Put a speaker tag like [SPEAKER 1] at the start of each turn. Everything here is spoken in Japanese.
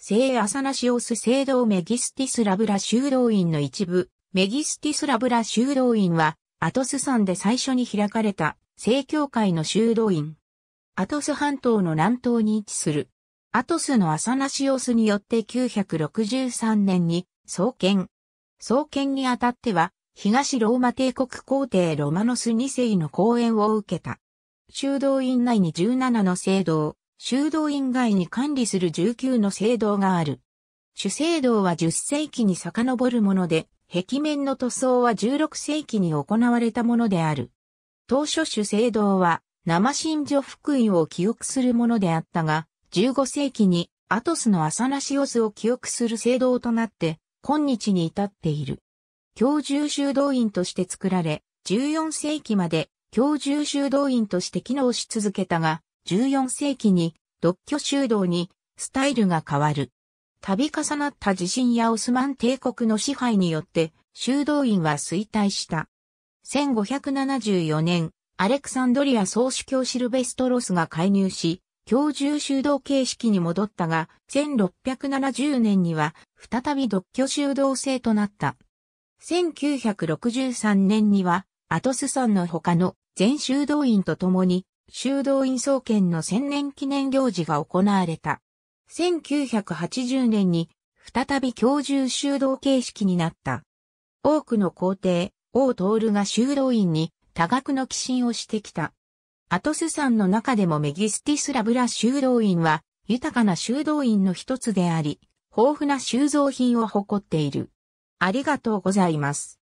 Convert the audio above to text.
[SPEAKER 1] 聖アサナシオス聖堂メギスティスラブラ修道院の一部、メギスティスラブラ修道院は、アトス山で最初に開かれた、聖教会の修道院。アトス半島の南東に位置する。アトスのアサナシオスによって963年に創建。創建にあたっては、東ローマ帝国皇帝ロマノス2世の講演を受けた。修道院内に17の聖堂、修道院外に管理する19の聖堂がある。主聖堂は10世紀に遡るもので、壁面の塗装は16世紀に行われたものである。当初主聖堂は生神女福音を記憶するものであったが、15世紀にアトスのアサナシオスを記憶する聖堂となって、今日に至っている。教授修道院として作られ、14世紀まで教授修道院として機能し続けたが、14世紀に独居修道にスタイルが変わる。度重なった地震やオスマン帝国の支配によって修道院は衰退した。1574年、アレクサンドリア総主教シルベストロスが介入し、教授修道形式に戻ったが、1670年には再び独居修道制となった。1963年には、アトス山の他の全修道院と共に修道院総研の千年記念行事が行われた。1980年に再び教授修道形式になった。多くの皇帝、王徹が修道院に多額の寄進をしてきた。アトス山の中でもメギスティスラブラ修道院は豊かな修道院の一つであり、豊富な収蔵品を誇っている。ありがとうございます。